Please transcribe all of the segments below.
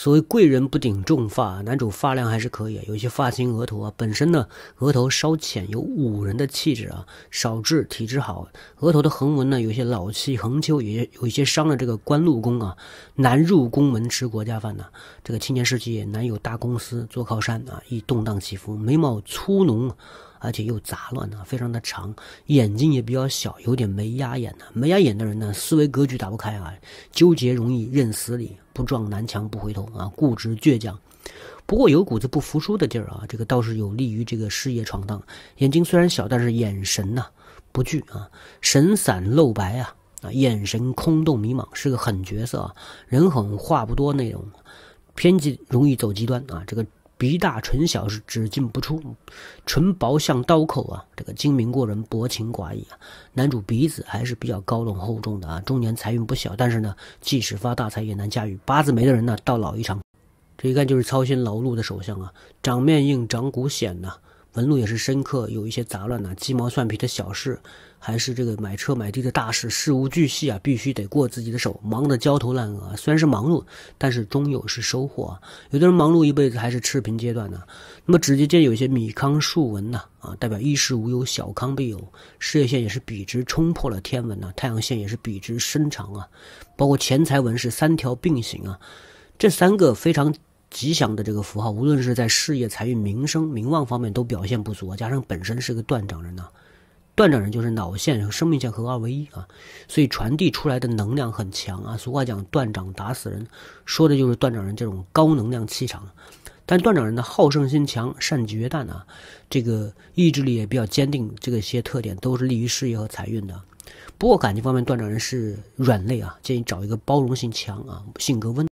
所谓贵人不顶重发，男主发量还是可以。有些发型，额头啊，本身呢，额头稍浅，有五人的气质啊，少智，体质好。额头的横纹呢，有些老气横秋，也有一些伤了这个官禄宫啊，难入宫门吃国家饭呐。这个青年时期也难有大公司做靠山啊，易动荡起伏。眉毛粗浓。而且又杂乱啊，非常的长，眼睛也比较小，有点眉压眼的。眉压眼的人呢，思维格局打不开啊，纠结容易认死理，不撞南墙不回头啊，固执倔强。不过有股子不服输的劲儿啊，这个倒是有利于这个事业闯荡。眼睛虽然小，但是眼神呐不惧啊，神散露白啊，啊，眼神空洞迷茫，是个狠角色啊，人狠话不多那种，偏激容易走极端啊，这个。鼻大唇小是只进不出，唇薄像刀口啊，这个精明过人，薄情寡义啊。男主鼻子还是比较高冷厚重的啊，中年财运不小，但是呢，即使发大财也难驾驭。八字眉的人呢，到老一场，这一看就是操心劳碌的手相啊，长面硬，长骨显呐，纹路也是深刻，有一些杂乱呐，鸡毛蒜皮的小事。还是这个买车买地的大事，事无巨细啊，必须得过自己的手，忙得焦头烂额。虽然是忙碌，但是终有是收获啊。有的人忙碌一辈子还是赤贫阶段呢。那么直接见有些米糠竖纹呐啊，代表衣食无忧、小康必有。事业线也是笔直冲破了天文呐，太阳线也是笔直伸长啊，包括钱财纹是三条并行啊，这三个非常吉祥的这个符号，无论是在事业、财运、名声、名望方面都表现不足啊。加上本身是个断掌人呢。断掌人就是脑线和生命线合二为一啊，所以传递出来的能量很强啊。俗话讲“断掌打死人”，说的就是断掌人这种高能量气场。但断掌人的好胜心强，善决断啊，这个意志力也比较坚定，这些特点都是利于事业和财运的。不过感情方面，断掌人是软肋啊，建议找一个包容性强啊，性格温。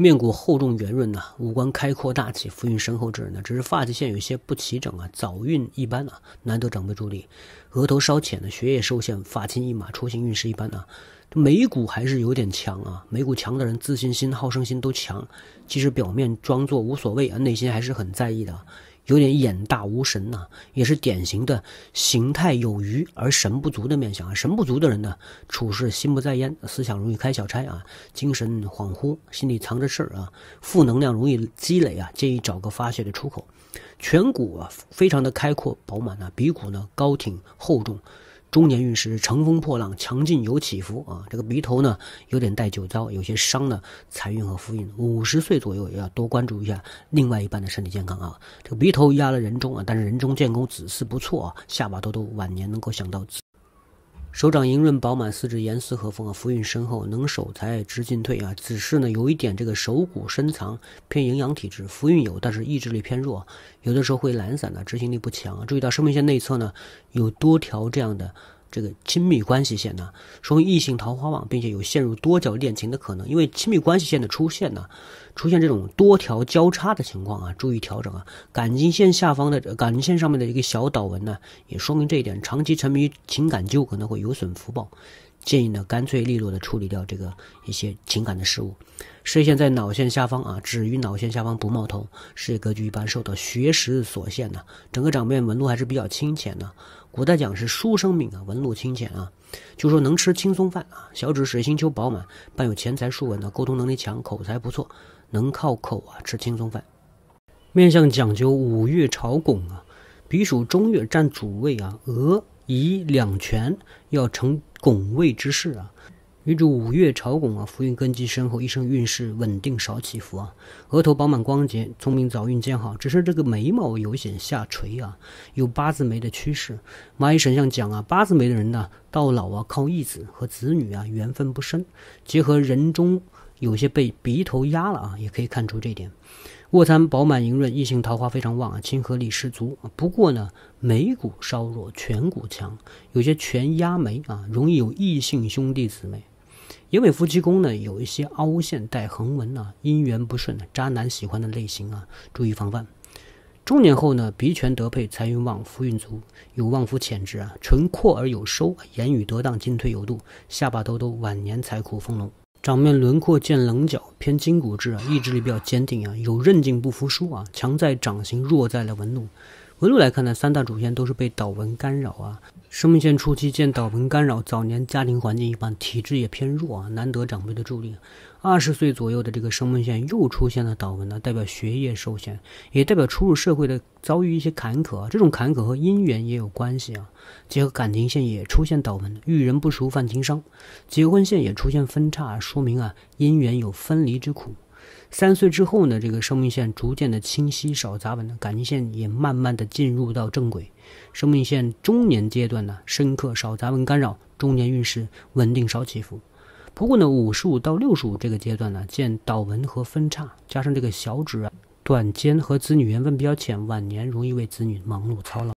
面骨厚重圆润呐，五官开阔大气，福运深厚之人呢。只是发际线有些不齐整啊，早孕一般啊，难得长辈助力。额头稍浅的，学业受限，发情一马，出行运势一般啊。眉骨还是有点强啊，眉骨强的人自信心、好胜心都强，即使表面装作无所谓啊，内心还是很在意的。有点眼大无神呐，也是典型的形态有余而神不足的面相啊。神不足的人呢，处事心不在焉，思想容易开小差啊，精神恍惚，心里藏着事儿啊，负能量容易积累啊，建议找个发泄的出口。颧骨啊，非常的开阔饱满啊，鼻骨呢高挺厚重。中年运势乘风破浪，强劲有起伏啊！这个鼻头呢，有点带酒糟，有些伤呢，财运和福运。五十岁左右也要多关注一下另外一半的身体健康啊！这个鼻头压了人中啊，但是人中建功，子嗣不错啊，下巴多多，晚年能够想到。子。手掌莹润饱满，四肢严丝合缝啊，福运深厚，能守财知进退啊。只是呢，有一点这个手骨深藏，偏营养体质，福运有，但是意志力偏弱，有的时候会懒散的，执行力不强。注意到生命线内侧呢，有多条这样的。这个亲密关系线呢，说明异性桃花旺，并且有陷入多角恋情的可能。因为亲密关系线的出现呢，出现这种多条交叉的情况啊，注意调整啊。感情线下方的感情线上面的一个小岛纹呢，也说明这一点。长期沉迷于情感纠，可能会有损福报。建议呢，干脆利落的处理掉这个一些情感的事物。视线在脑线下方啊，止于脑线下方不冒头。世界格局一般受到学识所限呢。整个掌面纹路还是比较清浅的。古代讲是书生命啊，纹路清浅啊，就说能吃轻松饭啊。小指水星丘饱满，伴有钱财数纹的，沟通能力强，口才不错，能靠口啊吃轻松饭。面相讲究五岳朝拱啊，比属中岳占主位啊，额乙两全要成。拱位之势啊，女主五月朝拱啊，福运根基深厚，一生运势稳定少起伏啊。额头饱满光洁，聪明早运兼好，只是这个眉毛有显下垂啊，有八字眉的趋势。蚂蚁神像讲啊，八字眉的人呢，到老啊靠义子和子女啊缘分不深，结合人中有些被鼻头压了啊，也可以看出这点。卧蚕饱满莹润，异性桃花非常旺啊，亲和力十足。不过呢，眉骨稍弱，颧骨强，有些颧压眉啊，容易有异性兄弟姊妹。眼尾夫妻宫呢，有一些凹陷带横纹啊，姻缘不顺，渣男喜欢的类型啊，注意防范。中年后呢，鼻颧得配，财运旺，福运足，有望夫潜质啊。唇阔而有收，言语得当，进退有度，下巴兜兜，晚年财库丰隆。掌面轮廓见棱角，偏筋骨质啊，意志力比较坚定啊，有韧劲不服输啊，强在掌心，弱在了纹路。回路来看呢，三大主线都是被岛纹干扰啊。生命线初期见岛纹干扰，早年家庭环境一般，体质也偏弱啊，难得长辈的助力。二十岁左右的这个生命线又出现了岛纹呢，代表学业受限，也代表初入社会的遭遇一些坎坷啊。这种坎坷和姻缘也有关系啊。结合感情线也出现倒纹，遇人不熟犯情伤。结婚线也出现分叉，说明啊姻缘有分离之苦。三岁之后呢，这个生命线逐渐的清晰，少杂纹，感情线也慢慢的进入到正轨。生命线中年阶段呢，深刻少杂纹干扰，中年运势稳定少起伏。不过呢，五十五到六十五这个阶段呢，见倒纹和分叉，加上这个小指啊短尖和子女缘分比较浅，晚年容易为子女忙碌操劳。